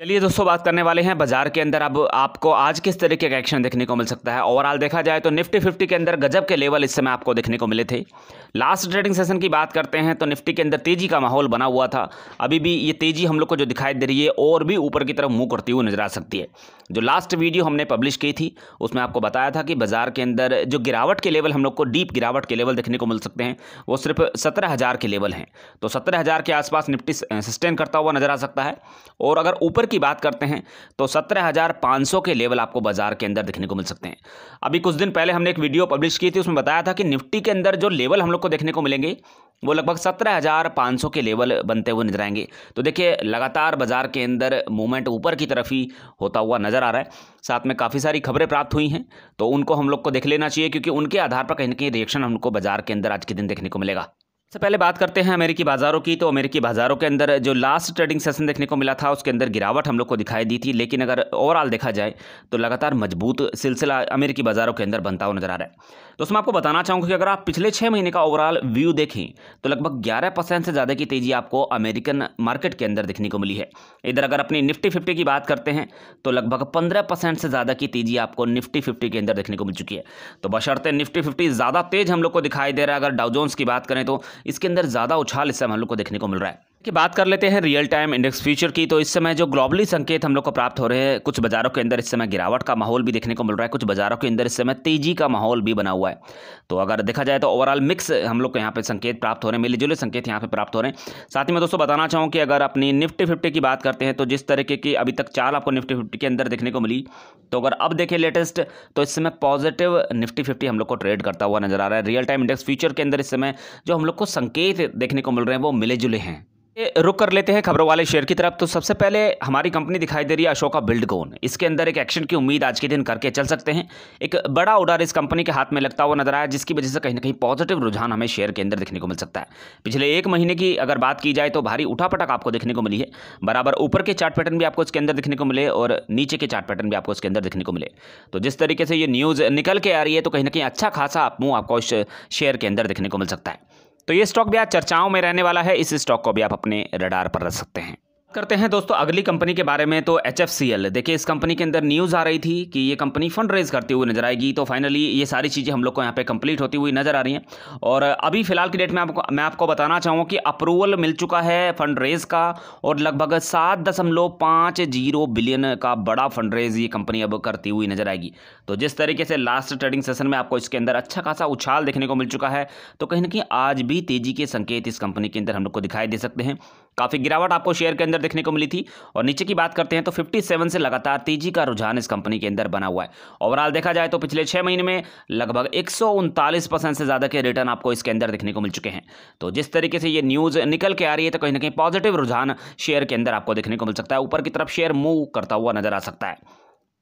चलिए दोस्तों बात करने वाले हैं बाजार के अंदर अब आपको आज किस तरीके का एक्शन देखने को मिल सकता है ओवरऑल देखा जाए तो निफ्टी फिफ्टी के अंदर गजब के लेवल इस समय आपको देखने को मिले थे लास्ट ट्रेडिंग सेशन की बात करते हैं तो निफ्टी के अंदर तेजी का माहौल बना हुआ था अभी भी ये तेजी हम लोग को जो दिखाई दे रही है और भी ऊपर की तरफ मुँह करती हुई नजर आ सकती है जो लास्ट वीडियो हमने पब्लिश की थी उसमें आपको बताया था कि बाजार के अंदर जो गिरावट के लेवल हम लोग को डीप गिरावट के लेवल देखने को मिल सकते हैं वो सिर्फ सत्रह के लेवल हैं तो सत्रह के आसपास निफ्टी सस्टेन करता हुआ नजर आ सकता है और अगर ऊपर ऊपर की बात करते हैं तो 17,500 के लेवल आपको बाजार के अंदर देखने को मिल सकते हैं अभी कुछ दिन पहले हमने एक वीडियो पब्लिश की थी उसमें बताया था कि निफ्टी के अंदर जो लेवल हम लोग को देखने को मिलेंगे वो लगभग 17,500 के लेवल बनते हुए नजर आएंगे तो देखिए लगातार बाजार के अंदर मूवमेंट ऊपर की तरफ ही होता हुआ नज़र आ रहा है साथ में काफ़ी सारी खबरें प्राप्त हुई हैं तो उनको हम लोग को देख लेना चाहिए क्योंकि उनके आधार पर कहीं ना कहीं रिएक्शन हमको बाजार के अंदर आज के दिन देखने को मिलेगा सबसे पहले बात करते हैं अमेरिकी बाजारों की तो अमेरिकी बाजारों के अंदर जो लास्ट ट्रेडिंग सेशन देखने को मिला था उसके अंदर गिरावट हम लोग को दिखाई दी थी लेकिन अगर ओवरऑल देखा जाए तो लगातार मजबूत सिलसिला अमेरिकी बाजारों के अंदर बनता हुआ नजर आ रहा है दोस्तों उसमें आपको बताना चाहूँगा कि अगर आप पिछले छः महीने का ओवरऑल व्यू देखें तो लगभग ग्यारह परसेंट से ज़्यादा की तेज़ी आपको अमेरिकन मार्केट के अंदर देखने को मिली है इधर अगर अपनी निफ्टी फिफ्टी की बात करते हैं तो लगभग पंद्रह परसेंट से ज़्यादा की तेज़ी आपको निफ्टी फिफ्टी के अंदर देखने को मिल चुकी है तो बशर्ते निफ्टी फिफ्टी ज़्यादा तेज़ हम लोग को दिखाई दे रहा है अगर डाउजोन्स की बात करें तो इसके अंदर ज़्यादा उछाल इस समय हम लोग को देखने को मिल रहा है की बात कर लेते हैं रियल टाइम इंडेक्स फ्यूचर की तो इस समय जो ग्लोबली संकेत हम लोग को प्राप्त हो रहे हैं कुछ बाजारों के अंदर इस समय गिरावट का माहौल भी देखने को मिल रहा है कुछ बाजारों के अंदर इस समय तेजी का माहौल भी बना हुआ है तो अगर देखा जाए तो ओवरऑल मिक्स हम लोग को यहाँ पे संकेत प्राप्त हो रहे हैं जुले संकेत यहाँ पे प्राप्त हो रहे हैं साथ ही मैं दोस्तों बताना चाहूँ कि अगर अपनी निफ्टी फिफ्टी की बात करते हैं तो जिस तरीके की अभी तक चाल आपको निफ्टी फिफ्टी के अंदर देखने को मिली तो अगर अब देखें लेटेस्ट तो इस समय पॉजिटिव निफ्टी फिफ्टी हम लोग को ट्रेड करता हुआ नजर आ रहा है रियल टाइम इंडेक्स फ्यूचर के अंदर इस समय जो हम लोग को संकेत देखने को मिल रहे हैं वो मिले जुले हैं रुक कर लेते हैं खबरों वाले शेयर की तरफ तो सबसे पहले हमारी कंपनी दिखाई दे रही है अशोका बिल्डकोन इसके अंदर एक एक्शन की उम्मीद आज के दिन करके चल सकते हैं एक बड़ा ऑर्डर इस कंपनी के हाथ में लगता हुआ नजर आया जिसकी वजह से कहीं ना कहीं पॉजिटिव रुझान हमें शेयर के अंदर देखने को मिल सकता है पिछले एक महीने की अगर बात की जाए तो भारी उठापटक आपको देखने को मिली है बराबर ऊपर के चार्ट पैटर्न भी आपको इसके अंदर देखने को मिले और नीचे के चार्ट पैटर्न भी आपको इसके अंदर देखने को मिले तो जिस तरीके से ये न्यूज़ निकल के आ रही है तो कहीं ना कहीं अच्छा खासा मुँह आपको शेयर के अंदर देखने को मिल सकता है तो ये स्टॉक भी आज चर्चाओं में रहने वाला है इस स्टॉक को भी आप अपने रडार पर रख सकते हैं करते हैं दोस्तों अगली कंपनी के बारे में तो एच एफ सी एल देखिए इस कंपनी के अंदर न्यूज़ आ रही थी कि ये कंपनी फंड रेज करती हुई नजर आएगी तो फाइनली ये सारी चीज़ें हम लोग को यहाँ पे कंप्लीट होती हुई नजर आ रही हैं और अभी फिलहाल की डेट में आपको मैं आपको बताना चाहूँगा कि अप्रूवल मिल चुका है फंड रेज का और लगभग सात बिलियन का बड़ा फंड रेज ये कंपनी अब करती हुई नजर आएगी तो जिस तरीके से लास्ट ट्रेडिंग सेशन में आपको इसके अंदर अच्छा खासा उछाल देखने को मिल चुका है तो कहीं ना कहीं आज भी तेजी के संकेत इस कंपनी के अंदर हम लोग को दिखाई दे सकते हैं काफ़ी गिरावट आपको शेयर के अंदर देखने को मिली थी और नीचे की बात करते हैं तो 57 से लगातार तेजी का रुझान इस कंपनी के अंदर बना हुआ है ओवरऑल देखा जाए तो पिछले छह महीने में लगभग एक परसेंट से ज़्यादा के रिटर्न आपको इसके अंदर देखने को मिल चुके हैं तो जिस तरीके से ये न्यूज़ निकल के आ रही है तो कहीं ना कहीं पॉजिटिव रुझान शेयर के अंदर आपको देखने को मिल सकता है ऊपर की तरफ शेयर मूव करता हुआ नजर आ सकता है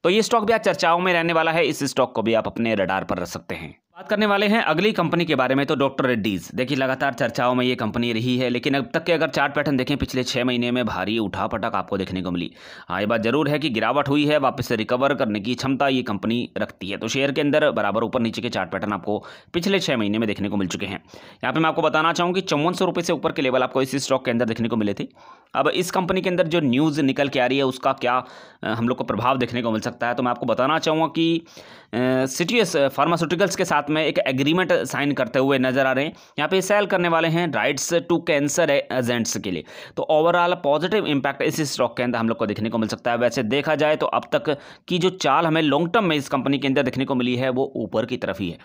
तो ये स्टॉक भी आज चर्चाओं में रहने वाला है इस स्टॉक को भी आप अपने रडार पर रख सकते हैं बात करने वाले हैं अगली कंपनी के बारे में तो डॉक्टर रेड्डीज देखिए लगातार चर्चाओं में ये कंपनी रही है लेकिन अब तक के अगर चार्ट पैटर्न देखें पिछले छः महीने में भारी उठापटक आपको देखने को मिली हाँ ये बात जरूर है कि गिरावट हुई है वापस से रिकवर करने की क्षमता ये कंपनी रखती है तो शेयर के अंदर बराबर ऊपर नीचे के चार्ट पैटर्न आपको पिछले छः महीने में देखने को मिल चुके हैं यहाँ पर मैं आपको बताना चाहूँ कि चौवन से ऊपर के लेवल आपको इस स्टॉक के अंदर देखने को मिले थे अब इस कंपनी के अंदर जो न्यूज़ निकल के आ रही है उसका क्या हम लोग को प्रभाव देखने को मिल सकता है तो मैं आपको बताना चाहूँगा कि सिटीएस फार्मास्यूटिकल्स के साथ में एक एग्रीमेंट साइन करते हुए नजर आ रहे हैं यहाँ पे सेल करने वाले हैं राइट्स टू कैंसर एजेंट्स के लिए तो ओवरऑल पॉजिटिव इंपैक्ट इस स्टॉक के अंदर हम लोग को देखने को मिल सकता है वैसे देखा जाए तो अब तक की जो चाल हमें लॉन्ग टर्म में इस कंपनी के अंदर देखने को मिली है वो ऊपर की तरफ ही है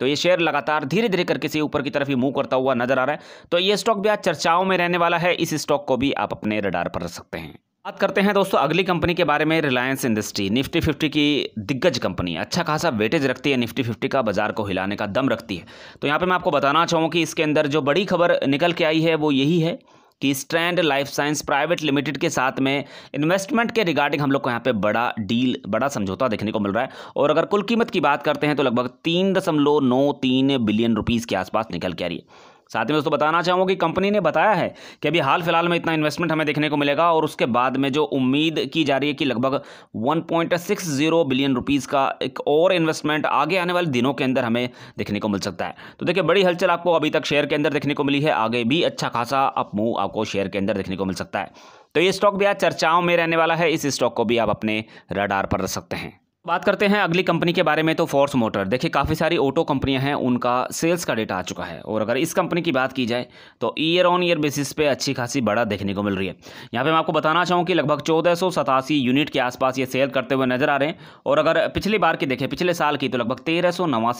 तो ये शेयर लगातार धीरे धीरे करके से ऊपर की तरफ ही मूव करता हुआ नजर आ रहा है तो ये स्टॉक भी आज चर्चाओं में रहने वाला है इस स्टॉक को भी आप अपने रडार पर रख सकते हैं बात करते हैं दोस्तों अगली कंपनी के बारे में रिलायंस इंडस्ट्री निफ्टी फिफ्टी की दिग्गज कंपनी अच्छा खासा वेटेज रखती है निफ्टी फिफ्टी का बाजार को हिलाने का दम रखती है तो यहाँ पे मैं आपको बताना चाहूँ कि इसके अंदर जो बड़ी खबर निकल के आई है वो यही है कि Strand Life Science Private Limited के साथ में इन्वेस्टमेंट के रिगार्डिंग हम लोग को यहाँ पे बड़ा डील बड़ा समझौता देखने को मिल रहा है और अगर कुल कीमत की बात करते हैं तो लगभग तीन दशमलव नौ तीन बिलियन रुपीज़ के आसपास निकल के आ रही है साथ में दोस्तों बताना चाहूँगा कि कंपनी ने बताया है कि अभी हाल फिलहाल में इतना इन्वेस्टमेंट हमें देखने को मिलेगा और उसके बाद में जो उम्मीद की जा रही है कि लगभग 1.60 बिलियन रुपीज़ का एक और इन्वेस्टमेंट आगे आने वाले दिनों के अंदर हमें देखने को मिल सकता है तो देखिए बड़ी हलचल आपको अभी तक शेयर के अंदर देखने को मिली है आगे भी अच्छा खासा अप मूव आपको शेयर के अंदर देखने को मिल सकता है तो ये स्टॉक भी आज चर्चाओं में रहने वाला है इस स्टॉक को भी आप अपने रडार पर रख सकते हैं बात करते हैं अगली कंपनी के बारे में तो फोर्स मोटर देखिए काफ़ी सारी ऑटो कंपनियां हैं उनका सेल्स का डेटा आ चुका है और अगर इस कंपनी की बात की जाए तो ईयर ऑन ईयर बेसिस पे अच्छी खासी बड़ा देखने को मिल रही है यहाँ पे मैं आपको बताना चाहूँ कि लगभग चौदह यूनिट के आसपास ये सेल करते हुए नजर आ रहे हैं और अगर पिछली बार की देखें पिछले साल की तो लगभग तेरह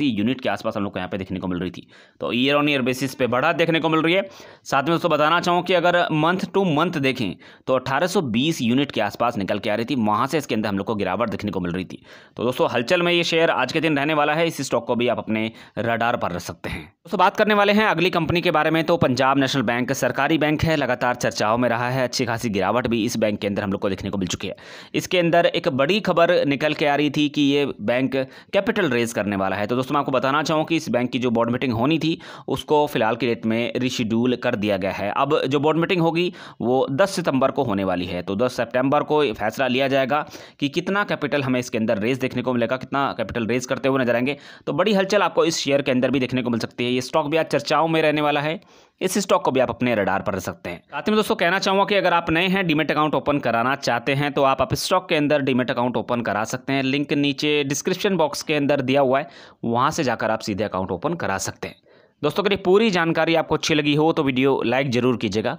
यूनिट के आसपास हम लोग को यहाँ पर देखने को मिल रही थी तो ईयर ऑन ईयर बेसिस पे बढ़ा देखने को मिल रही है साथ में दोस्तों बताना चाहूँ कि अगर मंथ टू मंथ देखें तो अट्ठारह यूनिट के आसपास निकल के आ रही थी वहाँ से इसके अंदर हम लोग को गिरावट देखने को मिल रही थी तो दोस्तों हलचल में ये शेयर आज के दिन रहने वाला है इस स्टॉक को भी आप अपने रडार पर रख सकते हैं दोस्तों बात करने वाले हैं अगली कंपनी के बारे में तो पंजाब नेशनल बैंक सरकारी बैंक है लगातार चर्चाओं में रहा है अच्छी खासी गिरावट भी इस बैंक के अंदर हम लोग को देखने को मिल चुकी है इसके अंदर एक बड़ी खबर निकल के आ रही थी कि ये बैंक कैपिटल रेज करने वाला है तो दोस्तों मैं आपको बताना चाहूँ कि इस बैंक की जो बोर्ड मीटिंग होनी थी उसको फिलहाल की डेट में रिशेड्यूल कर दिया गया है अब जो बोर्ड मीटिंग होगी वो दस सितंबर को होने वाली है तो दस सेप्टेम्बर को फैसला लिया जाएगा कि कितना कैपिटल हमें इसके अंदर रेज देखने को मिलेगा कितना कैपिटल रेज करते हुए नजर आएंगे तो बड़ी हलचल आपको इस शेयर के अंदर भी देखने को मिल सकती है ये स्टॉक भी आज चर्चाओं में रहने वाला है इस स्टॉक को भी आप अपने रडार पर रख सकते हैं साथ में दोस्तों कहना चाहूँगा कि अगर आप नए हैं डीमेट अकाउंट ओपन कराना चाहते हैं तो आप इस स्टॉक के अंदर डीमेट अकाउंट ओपन करा सकते हैं लिंक नीचे डिस्क्रिप्शन बॉक्स के अंदर दिया हुआ है वहाँ से जाकर आप सीधे अकाउंट ओपन करा सकते हैं दोस्तों अगर पूरी जानकारी आपको अच्छी लगी हो तो वीडियो लाइक जरूर कीजिएगा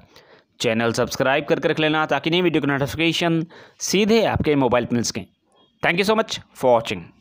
चैनल सब्सक्राइब करके रख लेना ताकि नई वीडियो की नोटिफिकेशन सीधे आपके मोबाइल पर मिल सकें thank you so much for watching